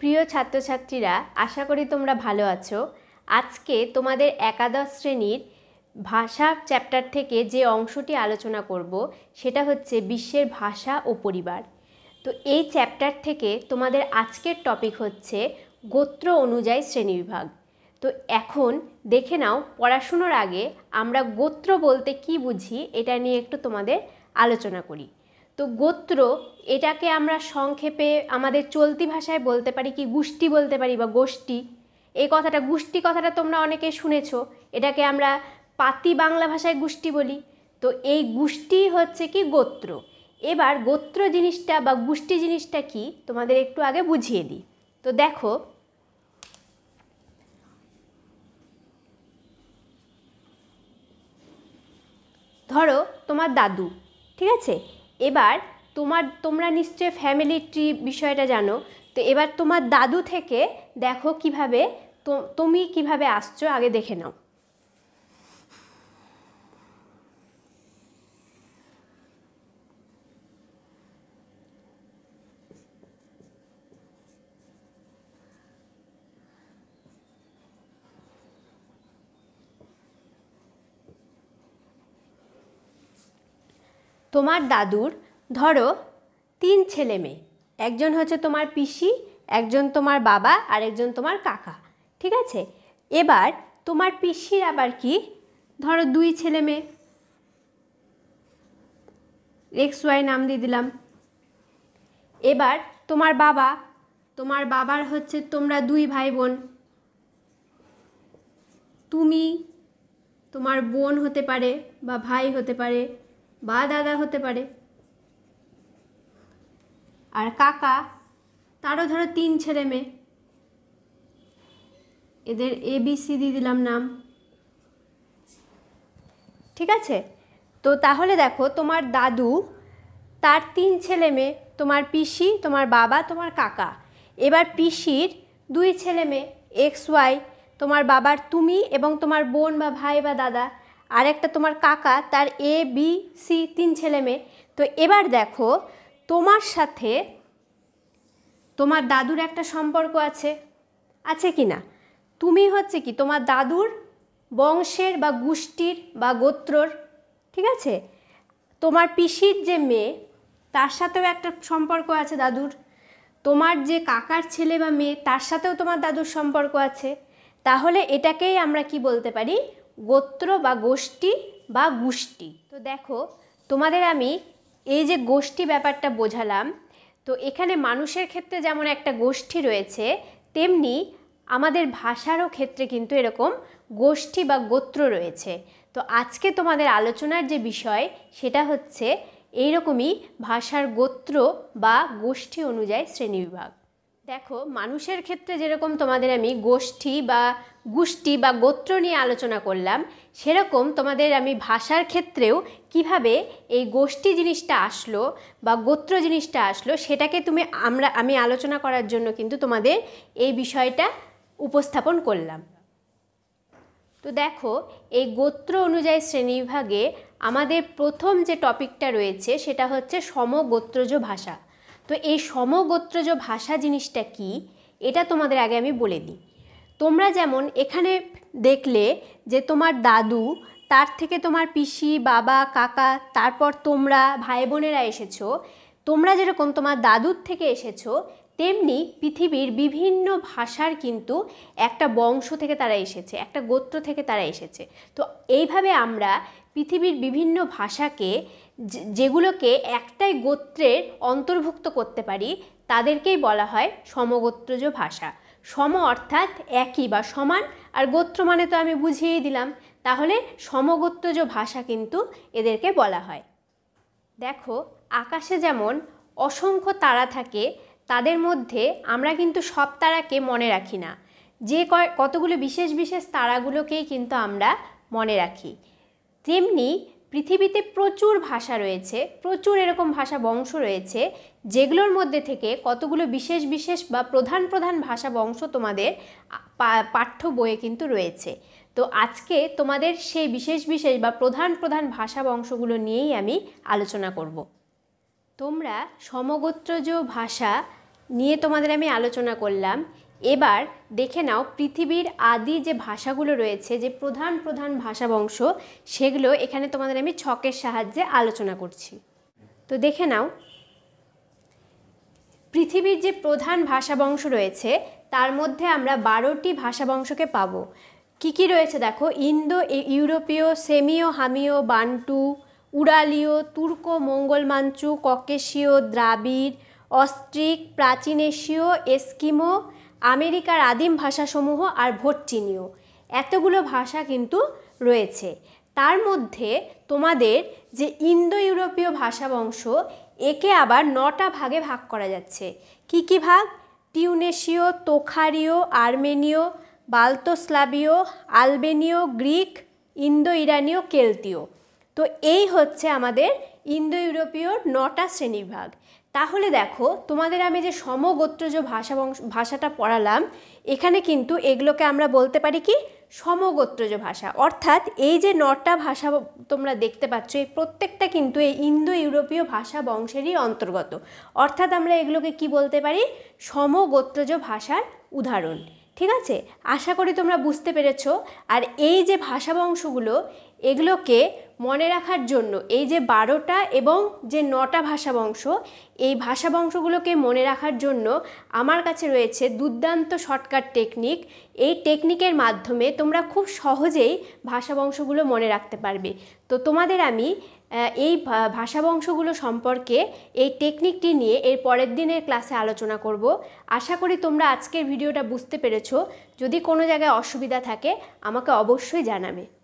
প্রিয় ছাত্রছাত্রীরা আশা করি তোমরা ভালো আছো আজকে তোমাদের একাদশ শ্রেণীর ভাষা চ্যাপ্টার থেকে যে অংশটি আলোচনা করব সেটা হচ্ছে বিশ্বের ভাষা ও পরিবার তো এই চ্যাপ্টার থেকে তোমাদের আজকের টপিক হচ্ছে গোত্র অনুযায়ী শ্রেণীবিভাগ তো এখন দেখে নাও পড়াশুনোর আগে আমরা গোত্র বলতে কি বুঝি এটা নিয়ে একটু তোমাদের আলোচনা করি তো গোত্র এটাকে আমরা সংক্ষেপে আমাদের চলতি ভাষায় বলতে পারি কি গোষ্ঠী বলতে পারি বা গোষ্ঠী এই কথাটা গোষ্ঠী কথাটা তোমরা অনেকে শুনেছ এটাকে আমরা পাতি বাংলা ভাষায় গোষ্ঠী বলি তো এই গোষ্ঠী হচ্ছে কি গোত্র এবার গোত্র জিনিসটা বা গোষ্ঠী জিনিসটা কি তোমাদের একটু আগে বুঝিয়ে দিই তো দেখো ধরো তোমার দাদু ঠিক আছে এবার তোমার তোমরা নিশ্চয় ফ্যামিলি ট্রি বিষয়টা জানো তো এবার তোমার দাদু থেকে দেখো কিভাবে তুমি কিভাবে আসছো আগে দেখে নাও তোমার দাদুর ধরো তিন ছেলে মেয়ে একজন হচ্ছে তোমার পিসি একজন তোমার বাবা আর একজন তোমার কাকা ঠিক আছে এবার তোমার পিসির আবার কি ধরো দুই ছেলে মেয়ে এক্স ওয়াই নাম দিয়ে দিলাম এবার তোমার বাবা তোমার বাবার হচ্ছে তোমরা দুই ভাই বোন তুমি তোমার বোন হতে পারে বা ভাই হতে পারে বা দাদা হতে পারে আর কাকা তারও ধরো তিন ছেলে মেয়ে এদের এ বি সি দিয়ে দিলাম নাম ঠিক আছে তো তাহলে দেখো তোমার দাদু তার তিন ছেলে মেয়ে তোমার পিসি তোমার বাবা তোমার কাকা এবার পিসির দুই ছেলে মেয়ে এক্স ওয়াই তোমার বাবার তুমি এবং তোমার বোন বা ভাই বা দাদা আর একটা তোমার কাকা তার এ বি সি তিন ছেলে মেয়ে তো এবার দেখো তোমার সাথে তোমার দাদুর একটা সম্পর্ক আছে আছে কি না তুমি হচ্ছে কি তোমার দাদুর বংশের বা গোষ্ঠীর বা গোত্রর ঠিক আছে তোমার পিসির যে মেয়ে তার সাথেও একটা সম্পর্ক আছে দাদুর তোমার যে কাকার ছেলে বা মেয়ে তার সাথেও তোমার দাদুর সম্পর্ক আছে তাহলে এটাকেই আমরা কি বলতে পারি গোত্র বা গোষ্ঠী বা গুষ্টি তো দেখো তোমাদের আমি এই যে গোষ্ঠী ব্যাপারটা বোঝালাম তো এখানে মানুষের ক্ষেত্রে যেমন একটা গোষ্ঠী রয়েছে তেমনি আমাদের ভাষারও ক্ষেত্রে কিন্তু এরকম গোষ্ঠী বা গোত্র রয়েছে তো আজকে তোমাদের আলোচনার যে বিষয় সেটা হচ্ছে এইরকমই ভাষার গোত্র বা গোষ্ঠী অনুযায়ী শ্রেণীবিভাগ দেখো মানুষের ক্ষেত্রে যেরকম তোমাদের আমি গোষ্ঠী বা গোষ্ঠী বা গোত্র নিয়ে আলোচনা করলাম সেরকম তোমাদের আমি ভাষার ক্ষেত্রেও কিভাবে এই গোষ্ঠী জিনিসটা আসলো বা গোত্র জিনিসটা আসলো সেটাকে তুমি আমরা আমি আলোচনা করার জন্য কিন্তু তোমাদের এই বিষয়টা উপস্থাপন করলাম তো দেখো এই গোত্র অনুযায়ী শ্রেণীবিভাগে আমাদের প্রথম যে টপিকটা রয়েছে সেটা হচ্ছে সমগোত্রজ ভাষা তো এই সমগোত্রজ ভাষা জিনিসটা কি এটা তোমাদের আগে আমি বলে দিই তোমরা যেমন এখানে দেখলে যে তোমার দাদু তার থেকে তোমার পিসি বাবা কাকা তারপর তোমরা ভাই বোনেরা এসেছো তোমরা যেরকম তোমার দাদুর থেকে এসেছো তেমনি পৃথিবীর বিভিন্ন ভাষার কিন্তু একটা বংশ থেকে তারা এসেছে একটা গোত্র থেকে তারা এসেছে তো এইভাবে আমরা পৃথিবীর বিভিন্ন ভাষাকে যেগুলোকে একটাই গোত্রের অন্তর্ভুক্ত করতে পারি তাদেরকেই বলা হয় সমগোত্রজ ভাষা সম অর্থাৎ একই বা সমান আর গোত্র মানে তো আমি বুঝিয়েই দিলাম তাহলে সমগোত্রজ ভাষা কিন্তু এদেরকে বলা হয় দেখো আকাশে যেমন অসংখ্য তারা থাকে তাদের মধ্যে আমরা কিন্তু সব তারাকে মনে রাখি না যে কতগুলো বিশেষ বিশেষ তারাগুলোকেই কিন্তু আমরা মনে রাখি তেমনি পৃথিবীতে প্রচুর ভাষা রয়েছে প্রচুর এরকম ভাষা বংশ রয়েছে যেগুলোর মধ্যে থেকে কতগুলো বিশেষ বিশেষ বা প্রধান প্রধান ভাষা বংশ তোমাদের পাঠ্য বইয়ে কিন্তু রয়েছে তো আজকে তোমাদের সেই বিশেষ বিশেষ বা প্রধান প্রধান ভাষা বংশগুলো নিয়েই আমি আলোচনা করব তোমরা সমগোত্রজ ভাষা নিয়ে তোমাদের আমি আলোচনা করলাম এবার দেখে নাও পৃথিবীর আদি যে ভাষাগুলো রয়েছে যে প্রধান প্রধান ভাষা বংশ সেগুলো এখানে তোমাদের আমি ছকের সাহায্যে আলোচনা করছি তো দেখে নাও পৃথিবীর যে প্রধান ভাষা বংশ রয়েছে তার মধ্যে আমরা বারোটি ভাষা বংশকে পাব কি কি রয়েছে দেখো ইন্দো ইউরোপীয় সেমিও হামিও বান্টু উড়ালীয় তুর্ক মঙ্গল মাঞ্চু ককেশীয় দ্রাবিড় অস্ট্রিক প্রাচীন এশীয় এস্কিমো আমেরিকার আদিম ভাষাসমূহ আর ভোটচিনীয় এতগুলো ভাষা কিন্তু রয়েছে তার মধ্যে তোমাদের যে ইন্দো ইউরোপীয় ভাষা বংশ একে আবার নটা ভাগে ভাগ করা যাচ্ছে কি কি ভাগ টিউনেশীয় তোখারীয় আর্মেনীয় বাল্তোস্লাবীয় আলবেনীয় গ্রিক ইন্দো ইরানীয় কেলতীয় তো এই হচ্ছে আমাদের ইন্দো ইউরোপীয় নটা শ্রেণীবিভাগ তাহলে দেখো তোমাদের আমি যে সমগোত্রজ ভাষা ভাষাটা পড়ালাম এখানে কিন্তু এগুলোকে আমরা বলতে পারি কি সমগোত্রজ ভাষা অর্থাৎ এই যে নটা ভাষা তোমরা দেখতে পাচ্ছ এই প্রত্যেকটা কিন্তু এই ইন্দো ইউরোপীয় ভাষা বংশেরই অন্তর্গত অর্থাৎ আমরা এগুলোকে কি বলতে পারি সমগোত্রজ ভাষার উদাহরণ ঠিক আছে আশা করি তোমরা বুঝতে পেরেছ আর এই যে ভাষা বংশগুলো এগুলোকে মনে রাখার জন্য এই যে বারোটা এবং যে নটা ভাষা বংশ এই ভাষা বংশগুলোকে মনে রাখার জন্য আমার কাছে রয়েছে দুর্দান্ত শর্টকাট টেকনিক এই টেকনিকের মাধ্যমে তোমরা খুব সহজেই ভাষা বংশগুলো মনে রাখতে পারবে তো তোমাদের আমি এই ভাষা বংশগুলো সম্পর্কে এই টেকনিকটি নিয়ে এর পরের দিনের ক্লাসে আলোচনা করব আশা করি তোমরা আজকের ভিডিওটা বুঝতে পেরেছো যদি কোনো জায়গায় অসুবিধা থাকে আমাকে অবশ্যই জানাবে